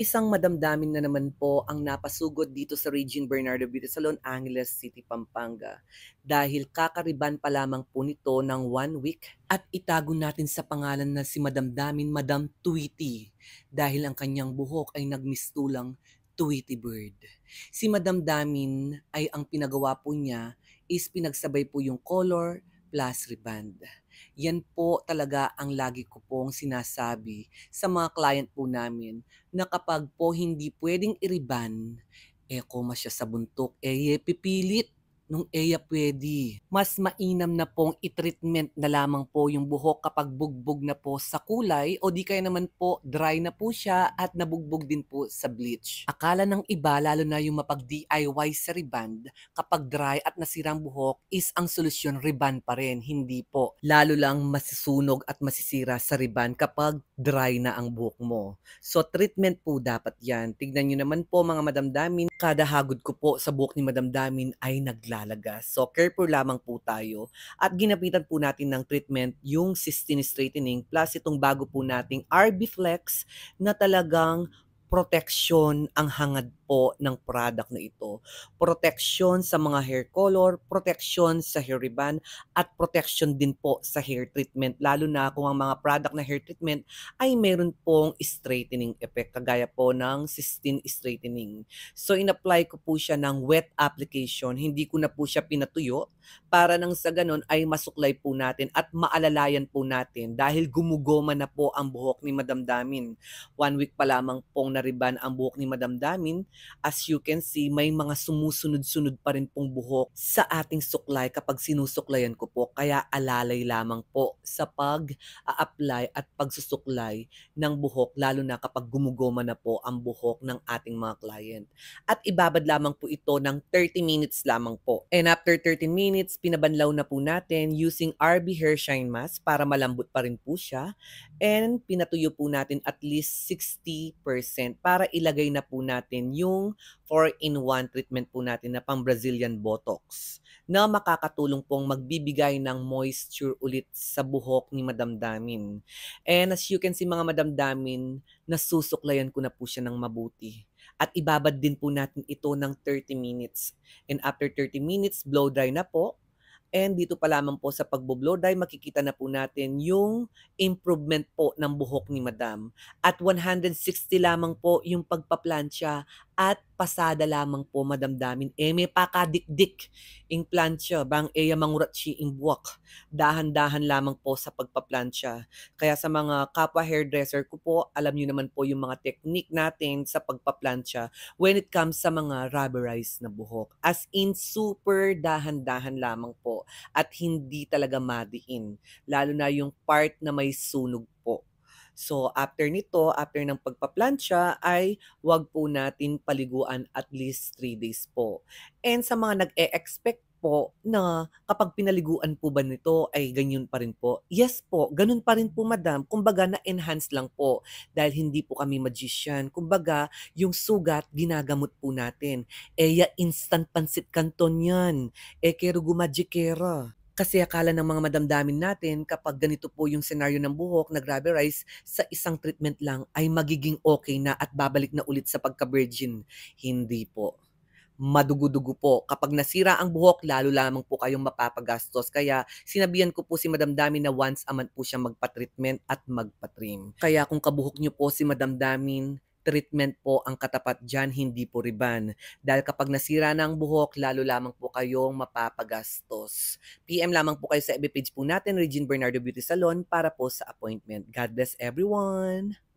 Isang madamdamin na naman po ang napasugod dito sa Regine Bernardo Beauty Salon, Angeles City, Pampanga. Dahil kakariban pa lamang po nito ng one week at itago natin sa pangalan na si madamdamin Madam Tweety dahil ang kanyang buhok ay nagmistulang Tweety Bird. Si Madam Damin ay ang pinagawa po niya is pinagsabay po yung color, plus rebound. Yan po talaga ang lagi ko pong sinasabi sa mga client po namin na kapag po hindi pwedeng i-reban, eh koma siya sa buntok, eh pipilit nung Eya pwede. Mas mainam na pong itreatment na lamang po yung buhok kapag bugbog na po sa kulay o di kaya naman po dry na po siya at nabugbog din po sa bleach. Akala ng iba lalo na yung mapag-DIY sa reband kapag dry at nasirang buhok is ang solusyon reband pa rin, hindi po. Lalo lang masisunog at masisira sa reband kapag dry na ang buhok mo. So treatment po dapat yan. Tignan nyo naman po mga madamdamin kada hagod ko po sa buhok ni Madam Damin ay naglalagas. So careful lamang po tayo. At ginapitan po natin ng treatment yung cysteine straightening plus itong bago po nating RB Flex na talagang protection ang hangad po ng product na ito. Protection sa mga hair color, protection sa hair ribbon, at protection din po sa hair treatment. Lalo na kung ang mga product na hair treatment ay meron pong straightening effect, kagaya po ng cysteine straightening. So, inapply ko po siya ng wet application. Hindi ko na po siya pinatuyo para nang sa ganun ay masuklay po natin at maalalayan po natin dahil gumugoma na po ang buhok ni Madam Damin. One week pa lamang pong na riban ang buhok ni Madam Damin, as you can see, may mga sumusunod-sunod pa rin pong buhok sa ating suklay kapag sinusuklayan ko po. Kaya alalay lamang po sa pag apply at pagsusuklay ng buhok, lalo na kapag gumugoma na po ang buhok ng ating mga client. At ibabad lamang po ito ng 30 minutes lamang po. And after 30 minutes, pinabanlaw na po natin using RB Hair Shine Mask para malambot pa rin po siya. And pinatuyo po natin at least 60% treatment para ilagay na po natin yung 4-in-1 treatment po natin na pang Brazilian Botox na makakatulong pong magbibigay ng moisture ulit sa buhok ni Madam Damin. And as you can see mga Madam Damin, nasusuklayan ko na po siya ng mabuti. At ibabad din po natin ito ng 30 minutes. And after 30 minutes, blow dry na po And dito pa lamang po sa pagbo-blow dye, makikita na po natin yung improvement po ng buhok ni Madam. At 160 lamang po yung pagpaplansya at pasada lamang po madamdamin. Eme eh, pakadikdik ing plancha bang eya eh, manguratsi in buwak. Dahan-dahan lamang po sa pagpaplansya. Kaya sa mga kapwa hairdresser ko po, alam niyo naman po yung mga technique natin sa pagpaplansya when it comes sa mga rubberized na buhok. As in super dahan-dahan lamang po at hindi talaga madiin. Lalo na yung part na may sunog So after nito, after ng pagpaplansya ay wag po natin paliguan at least 3 days po. And sa mga nag-e-expect po na kapag pinaliguan po ba nito ay ganyan pa rin po? Yes po, ganun pa rin po madam. Kumbaga na-enhance lang po dahil hindi po kami magician. Kumbaga yung sugat ginagamot po natin. Eya instant pansit kanton yan. Eh kero gumajikera. Kasi akala ng mga madamdamin natin kapag ganito po yung senaryo ng buhok na grabe rise, sa isang treatment lang ay magiging okay na at babalik na ulit sa pagka-virgin. Hindi po madugudugo po. Kapag nasira ang buhok, lalo lamang po kayong mapapagastos. Kaya sinabihan ko po si Madam Damin na once a month po siya magpa-treatment at magpa-trim. Kaya kung kabuhok niyo po si Madam Damin, treatment po ang katapat dyan, hindi po riban. Dahil kapag nasira na ang buhok, lalo lamang po kayong mapapagastos. PM lamang po kayo sa FB page po natin, Regine Bernardo Beauty Salon, para po sa appointment. God bless everyone!